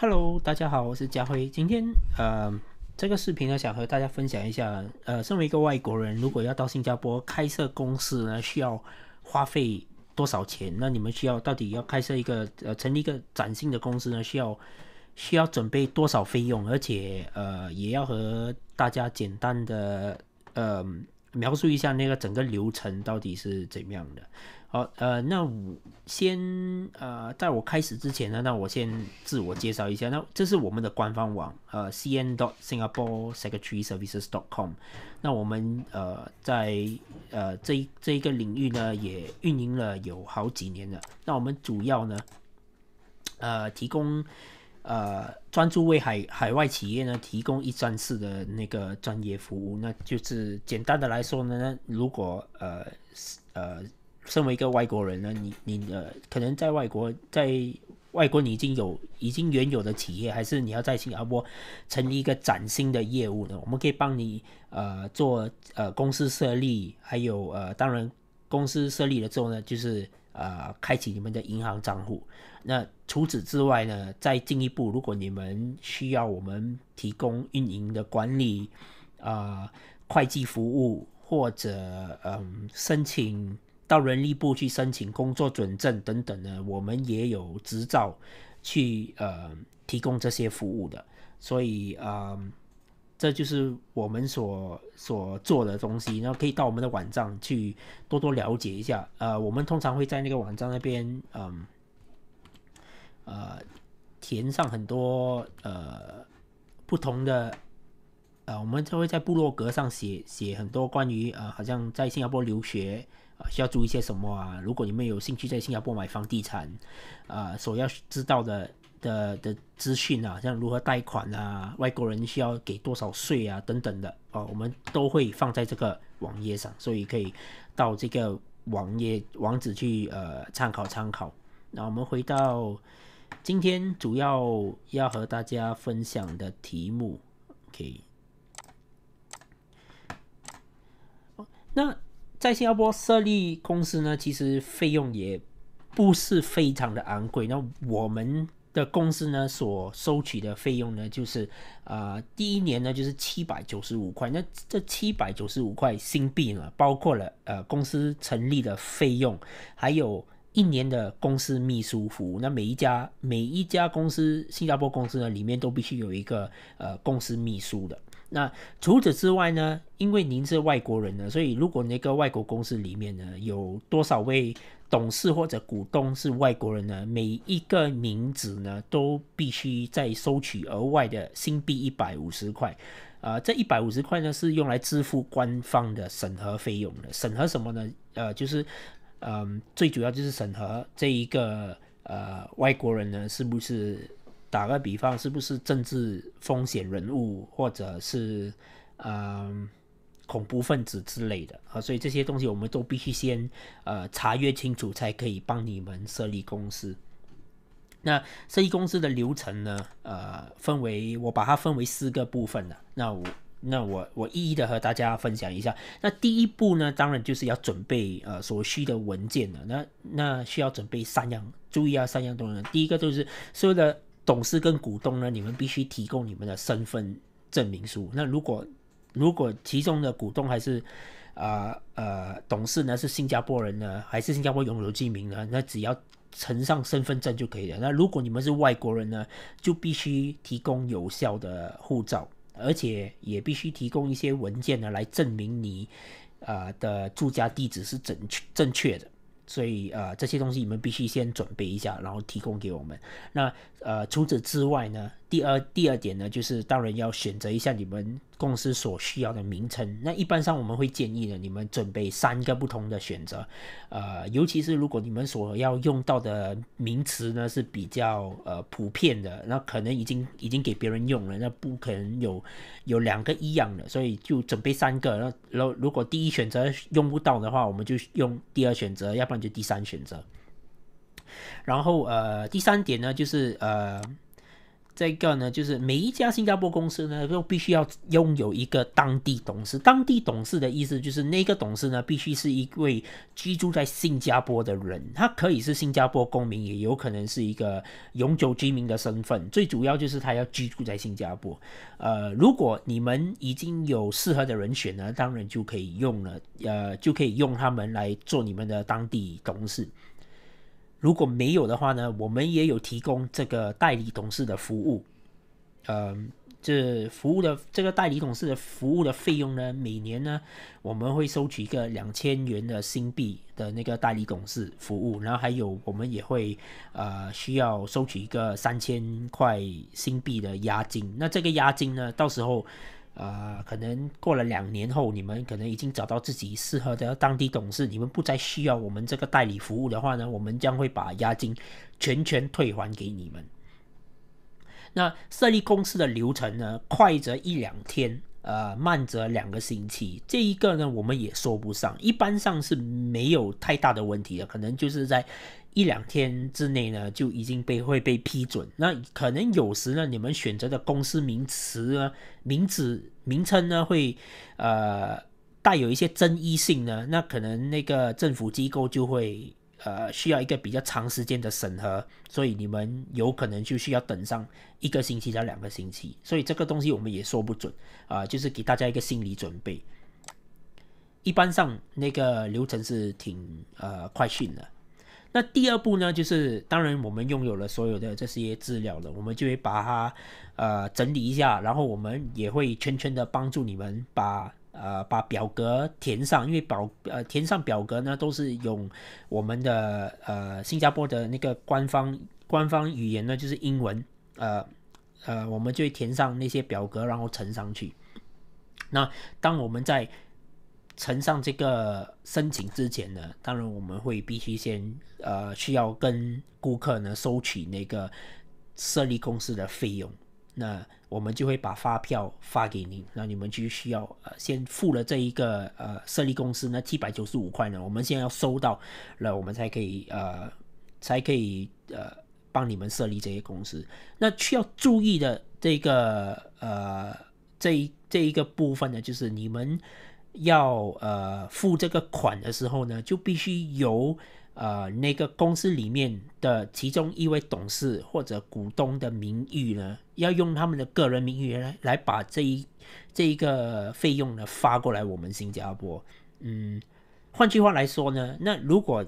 Hello，大家好，我是家辉。今天呃，这个视频呢，想和大家分享一下，呃，身为一个外国人，如果要到新加坡开设公司呢，需要花费多少钱？那你们需要到底要开设一个呃，成立一个崭新的公司呢，需要需要准备多少费用？而且呃，也要和大家简单的呃。描述一下那个整个流程到底是怎样的？好，呃，那我先，呃，在我开始之前呢，那我先自我介绍一下。那这是我们的官方网呃，cn.dot singapore secretary services.dot com。那我们呃在呃这一这一个领域呢，也运营了有好几年了。那我们主要呢，呃，提供。呃，专注为海海外企业呢提供一站式的那个专业服务。那就是简单的来说呢，如果呃呃，身为一个外国人呢，你你呃，可能在外国在外国你已经有已经原有的企业，还是你要在新加坡成立一个崭新的业务呢？我们可以帮你呃做呃公司设立，还有呃，当然公司设立了之后呢，就是。呃，开启你们的银行账户。那除此之外呢，再进一步，如果你们需要我们提供运营的管理，啊，会计服务，或者嗯，申请到人力部去申请工作准证等等呢，我们也有执照去呃提供这些服务的。所以啊。这就是我们所所做的东西，然后可以到我们的网站去多多了解一下。呃，我们通常会在那个网站那边，嗯，呃，填上很多呃不同的，呃，我们就会在部落格上写写很多关于，呃，好像在新加坡留学啊需要注意些什么啊。如果你们有兴趣在新加坡买房地产，啊，所要知道的。的的资讯啊，像如何贷款啊，外国人需要给多少税啊，等等的哦，我们都会放在这个网页上，所以可以到这个网页网址去呃参考参考。那我们回到今天主要要和大家分享的题目，可以。那在新加坡设立公司呢，其实费用也不是非常的昂贵。那我们。的公司呢，所收取的费用呢，就是，啊，第一年呢，就是七百九十五块。那这七百九十五块新币呢，包括了呃公司成立的费用，还有一年的公司秘书服务。那每一家每一家公司，新加坡公司呢，里面都必须有一个呃公司秘书的。那除此之外呢，因为您是外国人呢，所以如果那个外国公司里面呢，有多少位？董事或者股东是外国人呢，每一个名字呢都必须再收取额外的新币一百五十块，呃，这一百五十块呢是用来支付官方的审核费用的。审核什么呢？呃，就是，嗯，最主要就是审核这一个呃外国人呢是不是打个比方是不是政治风险人物或者是嗯。恐怖分子之类的啊，所以这些东西我们都必须先呃查阅清楚，才可以帮你们设立公司。那设立公司的流程呢？呃，分为我把它分为四个部分的。那我那我我一一的和大家分享一下。那第一步呢，当然就是要准备呃所需的文件了。那那需要准备三样，注意啊，三样东西。第一个就是所有的董事跟股东呢，你们必须提供你们的身份证明书。那如果如果其中的股东还是啊呃董事呢是新加坡人呢，还是新加坡永久居民呢？那只要呈上身份证就可以了。那如果你们是外国人呢，就必须提供有效的护照，而且也必须提供一些文件呢来证明你啊的住家地址是准确正确的。所以啊这些东西你们必须先准备一下，然后提供给我们。那呃除此之外呢？第二第二点呢，就是当然要选择一下你们公司所需要的名称。那一般上我们会建议呢，你们准备三个不同的选择。呃，尤其是如果你们所要用到的名词呢是比较呃普遍的，那可能已经已经给别人用了，那不可能有有两个一样的，所以就准备三个。那如如果第一选择用不到的话，我们就用第二选择，要不然就第三选择。然后呃，第三点呢，就是呃。再一个呢，就是每一家新加坡公司呢，都必须要拥有一个当地董事。当地董事的意思就是，那个董事呢，必须是一位居住在新加坡的人。他可以是新加坡公民，也有可能是一个永久居民的身份。最主要就是他要居住在新加坡。呃，如果你们已经有适合的人选呢，当然就可以用了，呃，就可以用他们来做你们的当地董事。如果没有的话呢，我们也有提供这个代理董事的服务。呃，这服务的这个代理董事的服务的费用呢，每年呢，我们会收取一个两千元的新币的那个代理董事服务，然后还有我们也会呃需要收取一个三千块新币的押金。那这个押金呢，到时候。啊，可能过了两年后，你们可能已经找到自己适合的当地董事，你们不再需要我们这个代理服务的话呢，我们将会把押金全权退还给你们。那设立公司的流程呢，快则一两天，呃，慢则两个星期，这一个呢，我们也说不上，一般上是没有太大的问题的，可能就是在。一两天之内呢，就已经被会被批准。那可能有时呢，你们选择的公司名词、名字、名称呢，会呃带有一些争议性呢。那可能那个政府机构就会呃需要一个比较长时间的审核，所以你们有可能就需要等上一个星期到两个星期。所以这个东西我们也说不准啊，就是给大家一个心理准备。一般上那个流程是挺呃快讯的。那第二步呢，就是当然我们拥有了所有的这些资料了，我们就会把它呃整理一下，然后我们也会全权的帮助你们把呃把表格填上，因为表呃填上表格呢都是用我们的呃新加坡的那个官方官方语言呢就是英文，呃呃我们就会填上那些表格，然后呈上去。那当我们在呈上这个申请之前呢，当然我们会必须先呃需要跟顾客呢收取那个设立公司的费用，那我们就会把发票发给您，那你们就需要呃先付了这一个呃设立公司那七百九十五块呢，我们先要收到了，我们才可以呃才可以呃帮你们设立这些公司。那需要注意的这个呃这这一个部分呢，就是你们。要呃付这个款的时候呢，就必须由呃那个公司里面的其中一位董事或者股东的名誉呢，要用他们的个人名誉来来把这一这一个费用呢发过来我们新加坡。嗯，换句话来说呢，那如果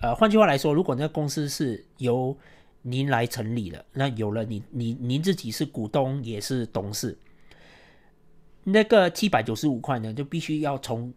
呃换句话来说，如果那个公司是由您来成立的，那有了你你您自己是股东也是董事。那个七百九十五块呢，就必须要从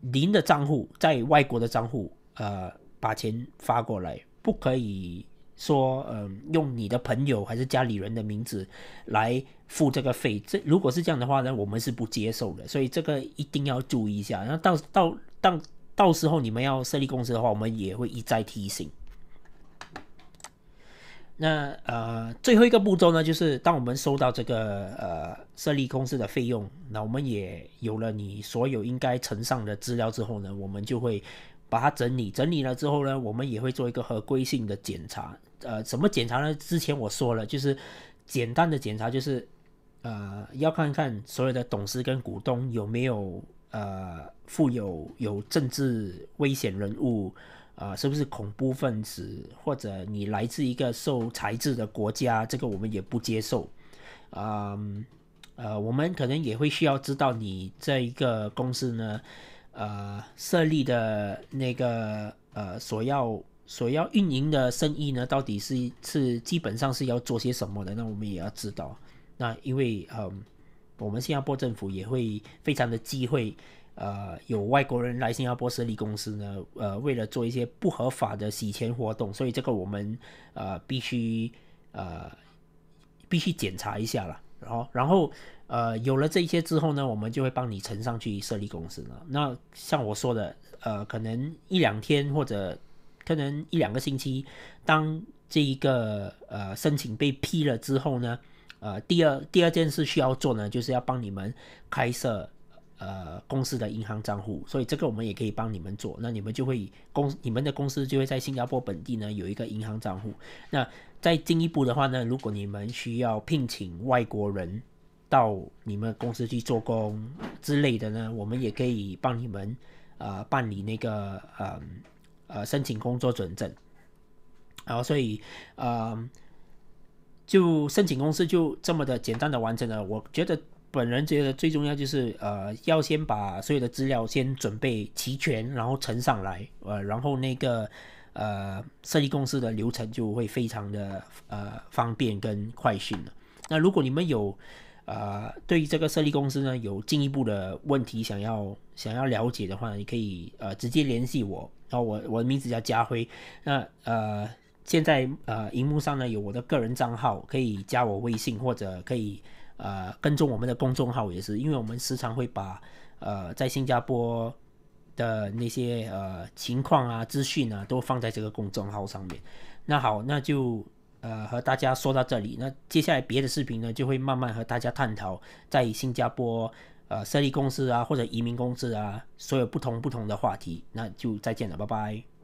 您的账户在外国的账户，呃，把钱发过来，不可以说，嗯，用你的朋友还是家里人的名字来付这个费。这如果是这样的话呢，我们是不接受的，所以这个一定要注意一下。然后到到到到时候你们要设立公司的话，我们也会一再提醒。那呃，最后一个步骤呢，就是当我们收到这个呃设立公司的费用，那我们也有了你所有应该呈上的资料之后呢，我们就会把它整理，整理了之后呢，我们也会做一个合规性的检查。呃，怎么检查呢？之前我说了，就是简单的检查，就是呃要看看所有的董事跟股东有没有呃富有有政治危险人物。啊，是不是恐怖分子？或者你来自一个受制的国家？这个我们也不接受。嗯，呃，我们可能也会需要知道你这一个公司呢，呃，设立的那个呃所要所要运营的生意呢，到底是是基本上是要做些什么的？那我们也要知道。那因为嗯，我们新加坡政府也会非常的忌讳。呃，有外国人来新加坡设立公司呢，呃，为了做一些不合法的洗钱活动，所以这个我们呃必须呃必须检查一下了，然后然后呃有了这些之后呢，我们就会帮你呈上去设立公司了。那像我说的，呃，可能一两天或者可能一两个星期，当这一个呃申请被批了之后呢，呃，第二第二件事需要做呢，就是要帮你们开设。呃，公司的银行账户，所以这个我们也可以帮你们做。那你们就会公，你们的公司就会在新加坡本地呢有一个银行账户。那再进一步的话呢，如果你们需要聘请外国人到你们公司去做工之类的呢，我们也可以帮你们呃办理那个嗯呃申请工作准证。然后，所以呃就申请公司就这么的简单的完成了。我觉得。本人觉得最重要就是呃，要先把所有的资料先准备齐全，然后呈上来，呃，然后那个呃，设计公司的流程就会非常的呃方便跟快讯了。那如果你们有呃对于这个设计公司呢有进一步的问题想要想要了解的话，你可以呃直接联系我，然后我我的名字叫家辉。那呃现在呃荧幕上呢有我的个人账号，可以加我微信或者可以。呃，跟踪我们的公众号也是，因为我们时常会把呃在新加坡的那些呃情况啊、资讯啊都放在这个公众号上面。那好，那就呃和大家说到这里，那接下来别的视频呢就会慢慢和大家探讨在新加坡呃设立公司啊或者移民公司啊所有不同不同的话题。那就再见了，拜拜。